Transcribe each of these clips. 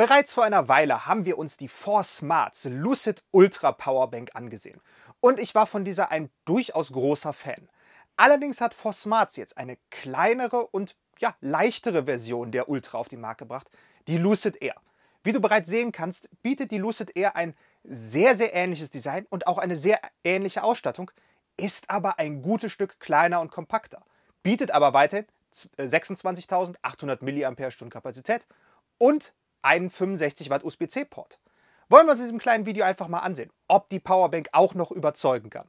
Bereits vor einer Weile haben wir uns die 4 Smarts Lucid Ultra Powerbank angesehen und ich war von dieser ein durchaus großer Fan. Allerdings hat 4 Smarts jetzt eine kleinere und ja, leichtere Version der Ultra auf die Markt gebracht, die Lucid Air. Wie du bereits sehen kannst, bietet die Lucid Air ein sehr, sehr ähnliches Design und auch eine sehr ähnliche Ausstattung, ist aber ein gutes Stück kleiner und kompakter, bietet aber weiterhin 26.800 mAh Kapazität und einen 65 Watt USB-C-Port. Wollen wir uns in diesem kleinen Video einfach mal ansehen, ob die Powerbank auch noch überzeugen kann.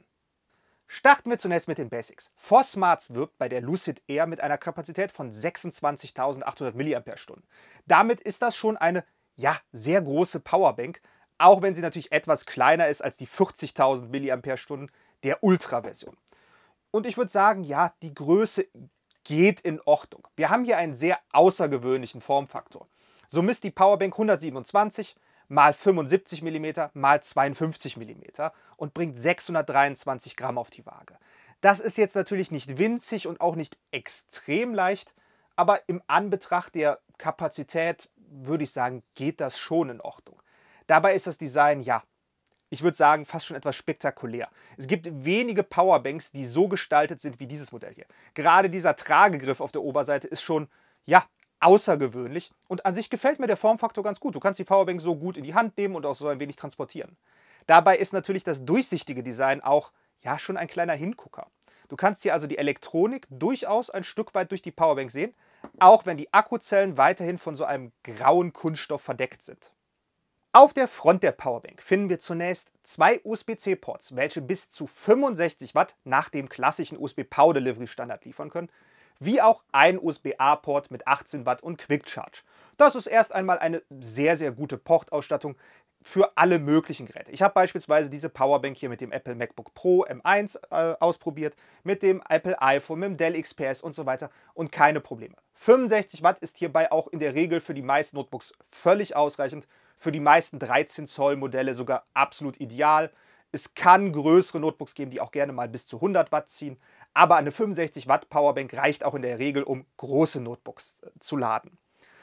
Starten wir zunächst mit den Basics. Forsmarts wirbt bei der Lucid Air mit einer Kapazität von 26.800 mAh. Damit ist das schon eine, ja, sehr große Powerbank, auch wenn sie natürlich etwas kleiner ist als die 40.000 mAh der Ultra-Version. Und ich würde sagen, ja, die Größe geht in Ordnung. Wir haben hier einen sehr außergewöhnlichen Formfaktor. So misst die Powerbank 127 mal 75 mm mal 52 mm und bringt 623 Gramm auf die Waage. Das ist jetzt natürlich nicht winzig und auch nicht extrem leicht, aber im Anbetracht der Kapazität würde ich sagen, geht das schon in Ordnung. Dabei ist das Design, ja, ich würde sagen, fast schon etwas spektakulär. Es gibt wenige Powerbanks, die so gestaltet sind wie dieses Modell hier. Gerade dieser Tragegriff auf der Oberseite ist schon, ja, außergewöhnlich und an sich gefällt mir der Formfaktor ganz gut. Du kannst die Powerbank so gut in die Hand nehmen und auch so ein wenig transportieren. Dabei ist natürlich das durchsichtige Design auch ja schon ein kleiner Hingucker. Du kannst hier also die Elektronik durchaus ein Stück weit durch die Powerbank sehen, auch wenn die Akkuzellen weiterhin von so einem grauen Kunststoff verdeckt sind. Auf der Front der Powerbank finden wir zunächst zwei USB-C-Ports, welche bis zu 65 Watt nach dem klassischen USB-Power-Delivery-Standard liefern können wie auch ein USB-A-Port mit 18 Watt und Quick Charge. Das ist erst einmal eine sehr, sehr gute Portausstattung für alle möglichen Geräte. Ich habe beispielsweise diese Powerbank hier mit dem Apple MacBook Pro M1 äh, ausprobiert, mit dem Apple iPhone, mit dem Dell XPS und so weiter und keine Probleme. 65 Watt ist hierbei auch in der Regel für die meisten Notebooks völlig ausreichend, für die meisten 13 Zoll Modelle sogar absolut ideal. Es kann größere Notebooks geben, die auch gerne mal bis zu 100 Watt ziehen, aber eine 65 Watt Powerbank reicht auch in der Regel, um große Notebooks äh, zu laden.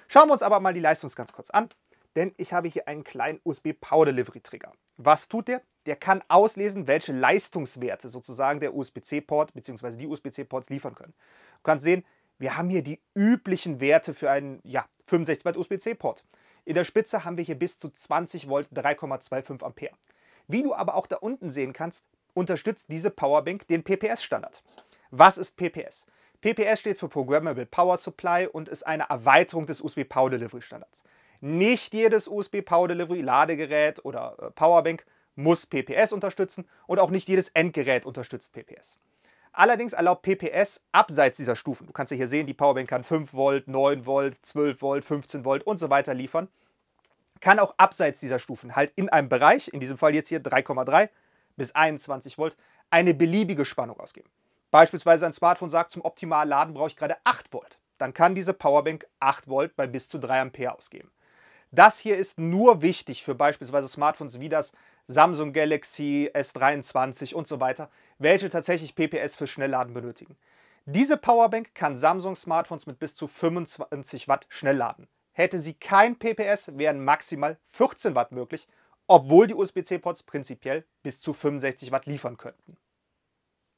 Schauen wir uns aber mal die Leistung ganz kurz an, denn ich habe hier einen kleinen USB Power Delivery Trigger. Was tut der? Der kann auslesen, welche Leistungswerte sozusagen der USB-C-Port bzw. die USB-C-Ports liefern können. Du kannst sehen, wir haben hier die üblichen Werte für einen ja, 65 Watt USB-C-Port. In der Spitze haben wir hier bis zu 20 Volt 3,25 Ampere. Wie du aber auch da unten sehen kannst, unterstützt diese Powerbank den PPS-Standard. Was ist PPS? PPS steht für Programmable Power Supply und ist eine Erweiterung des USB Power Delivery Standards. Nicht jedes USB Power Delivery Ladegerät oder äh, Powerbank muss PPS unterstützen und auch nicht jedes Endgerät unterstützt PPS. Allerdings erlaubt PPS abseits dieser Stufen. Du kannst ja hier sehen, die Powerbank kann 5 Volt, 9 Volt, 12 Volt, 15 Volt und so weiter liefern. Kann auch abseits dieser Stufen, halt in einem Bereich, in diesem Fall jetzt hier 3,3 bis 21 Volt eine beliebige Spannung ausgeben. Beispielsweise ein Smartphone sagt, zum optimalen Laden brauche ich gerade 8 Volt. Dann kann diese Powerbank 8 Volt bei bis zu 3 Ampere ausgeben. Das hier ist nur wichtig für beispielsweise Smartphones wie das Samsung Galaxy S23 und so weiter, welche tatsächlich PPS für Schnellladen benötigen. Diese Powerbank kann Samsung Smartphones mit bis zu 25 Watt schnell laden. Hätte sie kein PPS, wären maximal 14 Watt möglich obwohl die USB-C-Ports prinzipiell bis zu 65 Watt liefern könnten.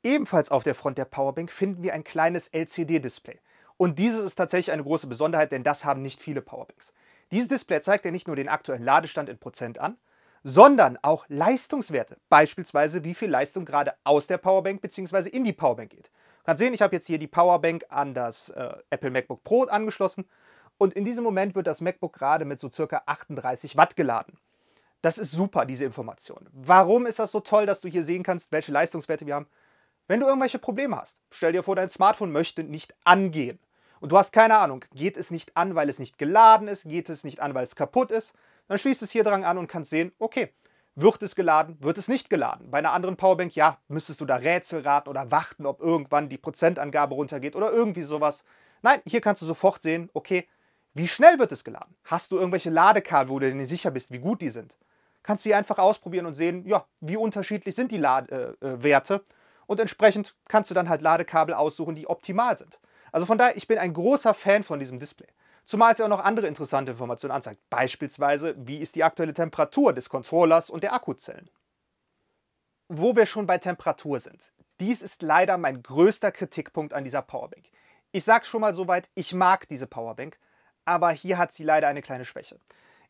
Ebenfalls auf der Front der Powerbank finden wir ein kleines LCD-Display. Und dieses ist tatsächlich eine große Besonderheit, denn das haben nicht viele Powerbanks. Dieses Display zeigt ja nicht nur den aktuellen Ladestand in Prozent an, sondern auch Leistungswerte, beispielsweise wie viel Leistung gerade aus der Powerbank bzw. in die Powerbank geht. Du kannst sehen, ich habe jetzt hier die Powerbank an das äh, Apple MacBook Pro angeschlossen und in diesem Moment wird das MacBook gerade mit so circa 38 Watt geladen. Das ist super, diese Information. Warum ist das so toll, dass du hier sehen kannst, welche Leistungswerte wir haben? Wenn du irgendwelche Probleme hast, stell dir vor, dein Smartphone möchte nicht angehen. Und du hast keine Ahnung, geht es nicht an, weil es nicht geladen ist, geht es nicht an, weil es kaputt ist, dann schließt es hier dran an und kannst sehen, okay, wird es geladen, wird es nicht geladen. Bei einer anderen Powerbank, ja, müsstest du da Rätsel raten oder warten, ob irgendwann die Prozentangabe runtergeht oder irgendwie sowas. Nein, hier kannst du sofort sehen, okay, wie schnell wird es geladen? Hast du irgendwelche Ladekabel, wo du dir nicht sicher bist, wie gut die sind? kannst du sie einfach ausprobieren und sehen, ja, wie unterschiedlich sind die Ladewerte. Äh, äh und entsprechend kannst du dann halt Ladekabel aussuchen, die optimal sind. Also von daher, ich bin ein großer Fan von diesem Display. Zumal es ja auch noch andere interessante Informationen anzeigt. Beispielsweise, wie ist die aktuelle Temperatur des Controllers und der Akkuzellen. Wo wir schon bei Temperatur sind. Dies ist leider mein größter Kritikpunkt an dieser Powerbank. Ich sag's schon mal soweit, ich mag diese Powerbank, aber hier hat sie leider eine kleine Schwäche.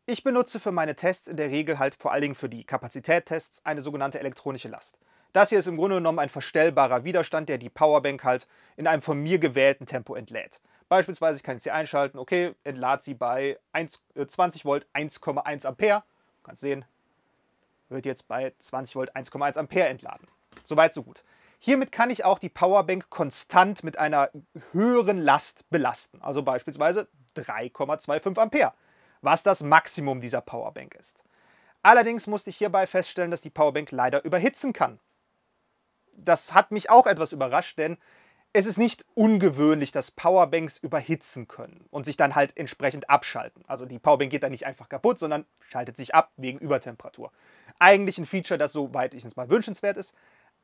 Ich benutze für meine Tests in der Regel halt vor allen Dingen für die Kapazitättests eine sogenannte elektronische Last. Das hier ist im Grunde genommen ein verstellbarer Widerstand, der die Powerbank halt in einem von mir gewählten Tempo entlädt. Beispielsweise, ich kann jetzt hier einschalten, okay, entlad sie bei 1, äh, 20 Volt 1,1 Ampere. Du kannst sehen, wird jetzt bei 20 Volt 1,1 Ampere entladen. Soweit, so gut. Hiermit kann ich auch die Powerbank konstant mit einer höheren Last belasten, also beispielsweise 3,25 Ampere was das Maximum dieser Powerbank ist. Allerdings musste ich hierbei feststellen, dass die Powerbank leider überhitzen kann. Das hat mich auch etwas überrascht, denn es ist nicht ungewöhnlich, dass Powerbanks überhitzen können und sich dann halt entsprechend abschalten. Also die Powerbank geht dann nicht einfach kaputt, sondern schaltet sich ab wegen Übertemperatur. Eigentlich ein Feature, das soweit ich es mal wünschenswert ist.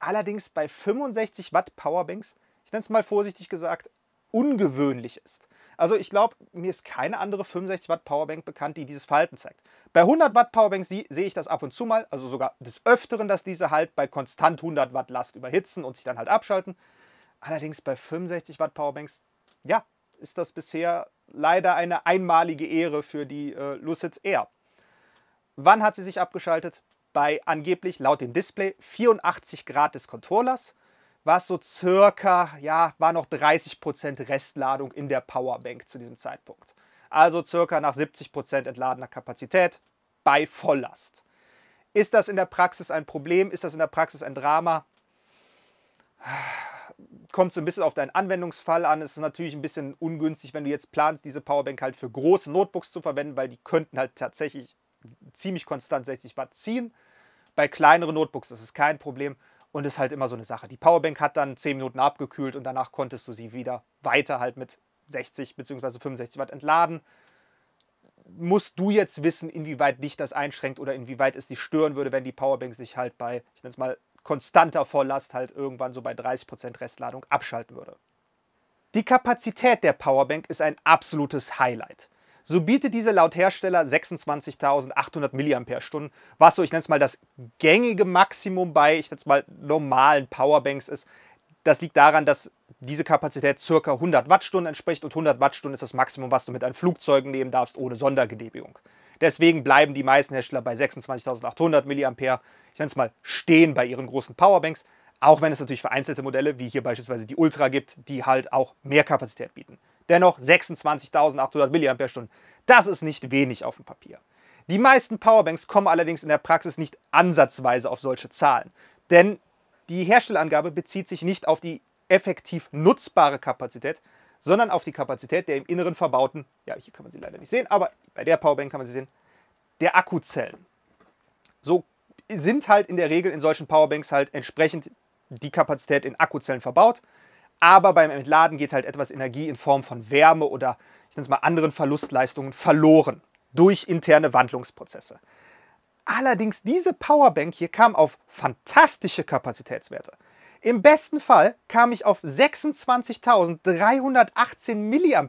Allerdings bei 65 Watt Powerbanks, ich nenne es mal vorsichtig gesagt, ungewöhnlich ist. Also ich glaube, mir ist keine andere 65 Watt Powerbank bekannt, die dieses Verhalten zeigt. Bei 100 Watt Powerbanks sehe ich das ab und zu mal, also sogar des Öfteren, dass diese halt bei konstant 100 Watt Last überhitzen und sich dann halt abschalten. Allerdings bei 65 Watt Powerbanks, ja, ist das bisher leider eine einmalige Ehre für die äh, Lucid Air. Wann hat sie sich abgeschaltet? Bei angeblich laut dem Display 84 Grad des Controllers war es so circa, ja, war noch 30% Restladung in der Powerbank zu diesem Zeitpunkt. Also circa nach 70% entladener Kapazität bei Volllast. Ist das in der Praxis ein Problem? Ist das in der Praxis ein Drama? Kommt so ein bisschen auf deinen Anwendungsfall an. Es ist natürlich ein bisschen ungünstig, wenn du jetzt planst, diese Powerbank halt für große Notebooks zu verwenden, weil die könnten halt tatsächlich ziemlich konstant 60 Watt ziehen. Bei kleineren Notebooks ist es kein Problem. Und ist halt immer so eine Sache. Die Powerbank hat dann 10 Minuten abgekühlt und danach konntest du sie wieder weiter halt mit 60 bzw. 65 Watt entladen. Musst du jetzt wissen, inwieweit dich das einschränkt oder inwieweit es dich stören würde, wenn die Powerbank sich halt bei, ich nenne es mal, konstanter Volllast halt irgendwann so bei 30% Restladung abschalten würde. Die Kapazität der Powerbank ist ein absolutes Highlight so bietet diese laut Hersteller 26.800 mAh, was so, ich nenne es mal, das gängige Maximum bei, ich nenne es mal, normalen Powerbanks ist. Das liegt daran, dass diese Kapazität ca. 100 Wattstunden entspricht und 100 Wattstunden ist das Maximum, was du mit einem Flugzeug nehmen darfst, ohne Sondergenehmigung. Deswegen bleiben die meisten Hersteller bei 26.800 mAh, ich nenne es mal, stehen bei ihren großen Powerbanks, auch wenn es natürlich vereinzelte Modelle, wie hier beispielsweise die Ultra gibt, die halt auch mehr Kapazität bieten dennoch 26.800 mAh. Das ist nicht wenig auf dem Papier. Die meisten Powerbanks kommen allerdings in der Praxis nicht ansatzweise auf solche Zahlen, denn die Herstellerangabe bezieht sich nicht auf die effektiv nutzbare Kapazität, sondern auf die Kapazität der im Inneren verbauten, ja, hier kann man sie leider nicht sehen, aber bei der Powerbank kann man sie sehen, der Akkuzellen. So sind halt in der Regel in solchen Powerbanks halt entsprechend die Kapazität in Akkuzellen verbaut aber beim Entladen geht halt etwas Energie in Form von Wärme oder ich nenne es mal anderen Verlustleistungen verloren durch interne Wandlungsprozesse. Allerdings diese Powerbank hier kam auf fantastische Kapazitätswerte. Im besten Fall kam ich auf 26.318 mAh.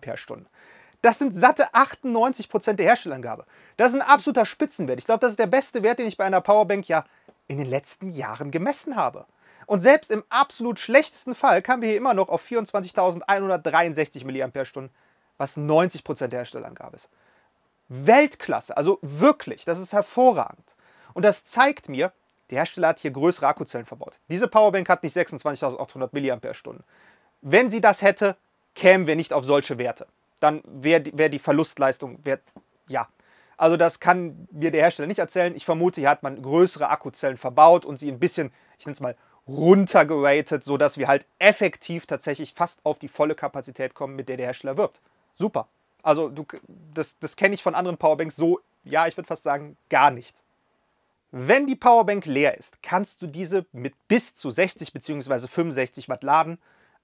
Das sind satte 98% der Herstellangabe. Das ist ein absoluter Spitzenwert. Ich glaube, das ist der beste Wert, den ich bei einer Powerbank ja in den letzten Jahren gemessen habe. Und selbst im absolut schlechtesten Fall kamen wir hier immer noch auf 24.163 mAh, was 90% der Herstellerangabe ist. Weltklasse, also wirklich, das ist hervorragend. Und das zeigt mir, der Hersteller hat hier größere Akkuzellen verbaut. Diese Powerbank hat nicht 26.800 mAh. Wenn sie das hätte, kämen wir nicht auf solche Werte. Dann wäre wär die Verlustleistung, wär, ja. Also das kann mir der Hersteller nicht erzählen. Ich vermute, hier hat man größere Akkuzellen verbaut und sie ein bisschen, ich nenne es mal, runtergeratet, sodass wir halt effektiv tatsächlich fast auf die volle Kapazität kommen, mit der der Hersteller wirbt. Super. Also du, das, das kenne ich von anderen Powerbanks so, ja, ich würde fast sagen, gar nicht. Wenn die Powerbank leer ist, kannst du diese mit bis zu 60 bzw. 65 Watt laden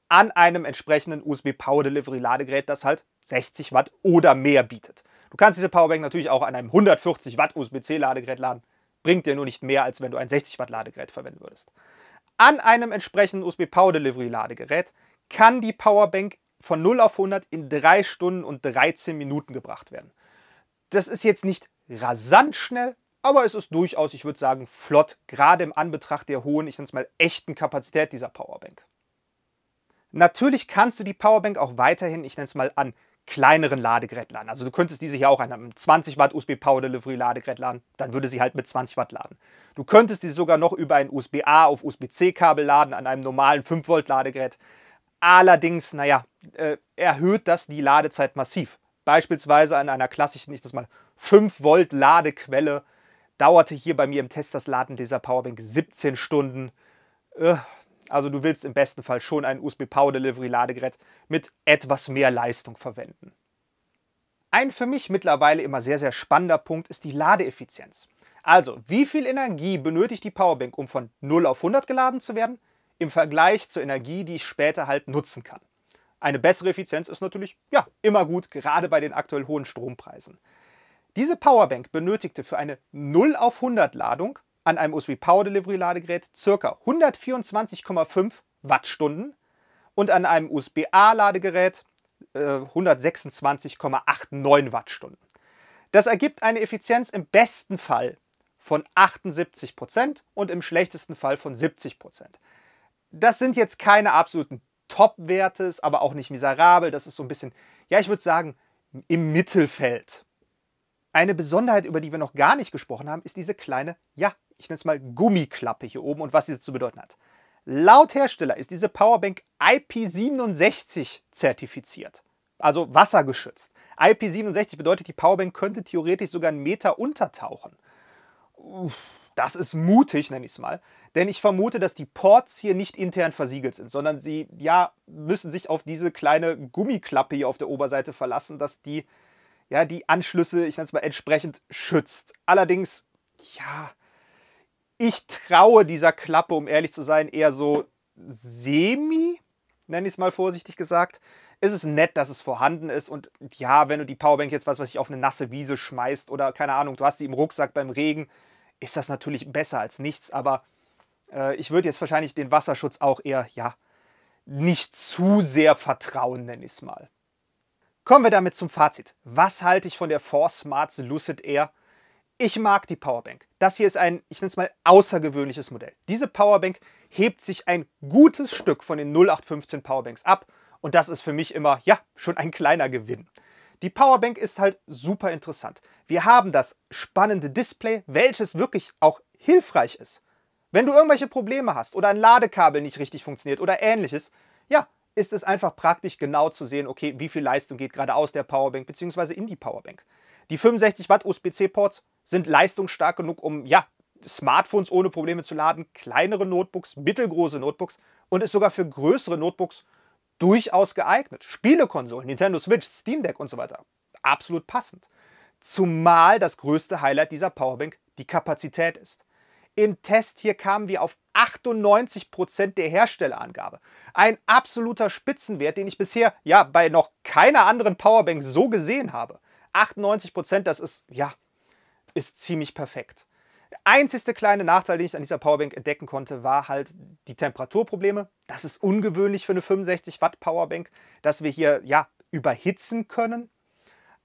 an einem entsprechenden USB Power Delivery Ladegerät, das halt 60 Watt oder mehr bietet. Du kannst diese Powerbank natürlich auch an einem 140 Watt USB-C Ladegerät laden, bringt dir nur nicht mehr, als wenn du ein 60 Watt Ladegerät verwenden würdest. An einem entsprechenden USB Power Delivery Ladegerät kann die Powerbank von 0 auf 100 in 3 Stunden und 13 Minuten gebracht werden. Das ist jetzt nicht rasant schnell, aber es ist durchaus, ich würde sagen, flott, gerade im Anbetracht der hohen, ich nenne es mal, echten Kapazität dieser Powerbank. Natürlich kannst du die Powerbank auch weiterhin, ich nenne es mal, an kleineren Ladegerät laden. Also du könntest diese hier auch an einem 20 Watt USB Power Delivery Ladegerät laden, dann würde sie halt mit 20 Watt laden. Du könntest sie sogar noch über ein USB-A auf USB-C-Kabel laden an einem normalen 5 Volt Ladegerät. Allerdings, naja, äh, erhöht das die Ladezeit massiv. Beispielsweise an einer klassischen, ich das mal, 5 Volt Ladequelle dauerte hier bei mir im Test das Laden dieser Powerbank 17 Stunden. Äh, also du willst im besten Fall schon ein USB Power Delivery Ladegerät mit etwas mehr Leistung verwenden. Ein für mich mittlerweile immer sehr, sehr spannender Punkt ist die Ladeeffizienz. Also, wie viel Energie benötigt die Powerbank, um von 0 auf 100 geladen zu werden, im Vergleich zur Energie, die ich später halt nutzen kann? Eine bessere Effizienz ist natürlich ja immer gut, gerade bei den aktuell hohen Strompreisen. Diese Powerbank benötigte für eine 0 auf 100 Ladung an einem USB Power Delivery Ladegerät ca. 124,5 Wattstunden und an einem USB-A Ladegerät äh, 126,89 Wattstunden. Das ergibt eine Effizienz im besten Fall von 78% Prozent und im schlechtesten Fall von 70%. Prozent. Das sind jetzt keine absoluten Top-Werte, aber auch nicht miserabel. Das ist so ein bisschen, ja, ich würde sagen, im Mittelfeld. Eine Besonderheit, über die wir noch gar nicht gesprochen haben, ist diese kleine, ja, ich nenne es mal Gummiklappe hier oben und was diese zu bedeuten hat. Laut Hersteller ist diese Powerbank IP67 zertifiziert, also wassergeschützt. IP67 bedeutet, die Powerbank könnte theoretisch sogar einen Meter untertauchen. Uff, das ist mutig, nenne ich es mal, denn ich vermute, dass die Ports hier nicht intern versiegelt sind, sondern sie ja müssen sich auf diese kleine Gummiklappe hier auf der Oberseite verlassen, dass die ja die Anschlüsse, ich nenne es mal entsprechend schützt. Allerdings ja, ich traue dieser Klappe, um ehrlich zu sein, eher so semi, nenne ich es mal vorsichtig gesagt. Es ist nett, dass es vorhanden ist und ja, wenn du die Powerbank jetzt was, was ich auf eine nasse Wiese schmeißt oder keine Ahnung, du hast sie im Rucksack beim Regen, ist das natürlich besser als nichts, aber äh, ich würde jetzt wahrscheinlich den Wasserschutz auch eher, ja, nicht zu sehr vertrauen, nenne ich es mal. Kommen wir damit zum Fazit. Was halte ich von der Force Smarts Lucid Air? Ich mag die Powerbank. Das hier ist ein, ich nenne es mal, außergewöhnliches Modell. Diese Powerbank hebt sich ein gutes Stück von den 0815 Powerbanks ab und das ist für mich immer, ja, schon ein kleiner Gewinn. Die Powerbank ist halt super interessant. Wir haben das spannende Display, welches wirklich auch hilfreich ist. Wenn du irgendwelche Probleme hast oder ein Ladekabel nicht richtig funktioniert oder ähnliches, ja, ist es einfach praktisch genau zu sehen, okay, wie viel Leistung geht gerade aus der Powerbank bzw. in die Powerbank. Die 65 Watt USB-C-Ports sind leistungsstark genug, um ja, Smartphones ohne Probleme zu laden, kleinere Notebooks, mittelgroße Notebooks und ist sogar für größere Notebooks durchaus geeignet. Spielekonsolen, Nintendo Switch, Steam Deck und so weiter. Absolut passend. Zumal das größte Highlight dieser Powerbank die Kapazität ist. Im Test hier kamen wir auf 98% der Herstellerangabe. Ein absoluter Spitzenwert, den ich bisher ja bei noch keiner anderen Powerbank so gesehen habe. 98%, das ist ja ist ziemlich perfekt. Der einzige kleine Nachteil, den ich an dieser Powerbank entdecken konnte, war halt die Temperaturprobleme. Das ist ungewöhnlich für eine 65 Watt Powerbank, dass wir hier ja überhitzen können.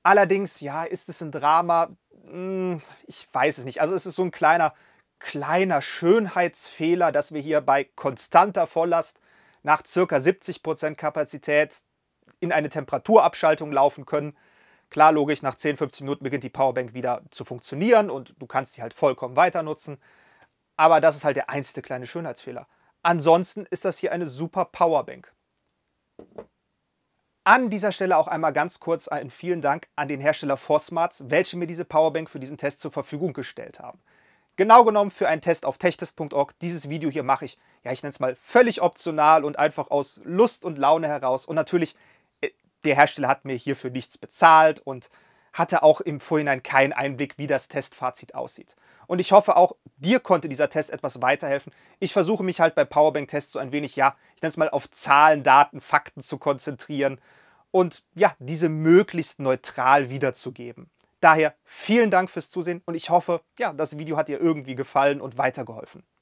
Allerdings, ja, ist es ein Drama? Hm, ich weiß es nicht. Also es ist so ein kleiner, kleiner Schönheitsfehler, dass wir hier bei konstanter Volllast nach circa 70% Prozent Kapazität in eine Temperaturabschaltung laufen können. Klar, logisch, nach 10, 15 Minuten beginnt die Powerbank wieder zu funktionieren und du kannst sie halt vollkommen weiter nutzen. Aber das ist halt der einzige kleine Schönheitsfehler. Ansonsten ist das hier eine super Powerbank. An dieser Stelle auch einmal ganz kurz einen vielen Dank an den Hersteller Forsmarts, welche mir diese Powerbank für diesen Test zur Verfügung gestellt haben. Genau genommen für einen Test auf techtest.org. Dieses Video hier mache ich, ja ich nenne es mal völlig optional und einfach aus Lust und Laune heraus. Und natürlich der Hersteller hat mir hierfür nichts bezahlt und hatte auch im Vorhinein keinen Einblick, wie das Testfazit aussieht. Und ich hoffe auch, dir konnte dieser Test etwas weiterhelfen. Ich versuche mich halt bei Powerbank-Tests so ein wenig, ja, ich nenne es mal auf Zahlen, Daten, Fakten zu konzentrieren und ja, diese möglichst neutral wiederzugeben. Daher vielen Dank fürs Zusehen und ich hoffe, ja, das Video hat dir irgendwie gefallen und weitergeholfen.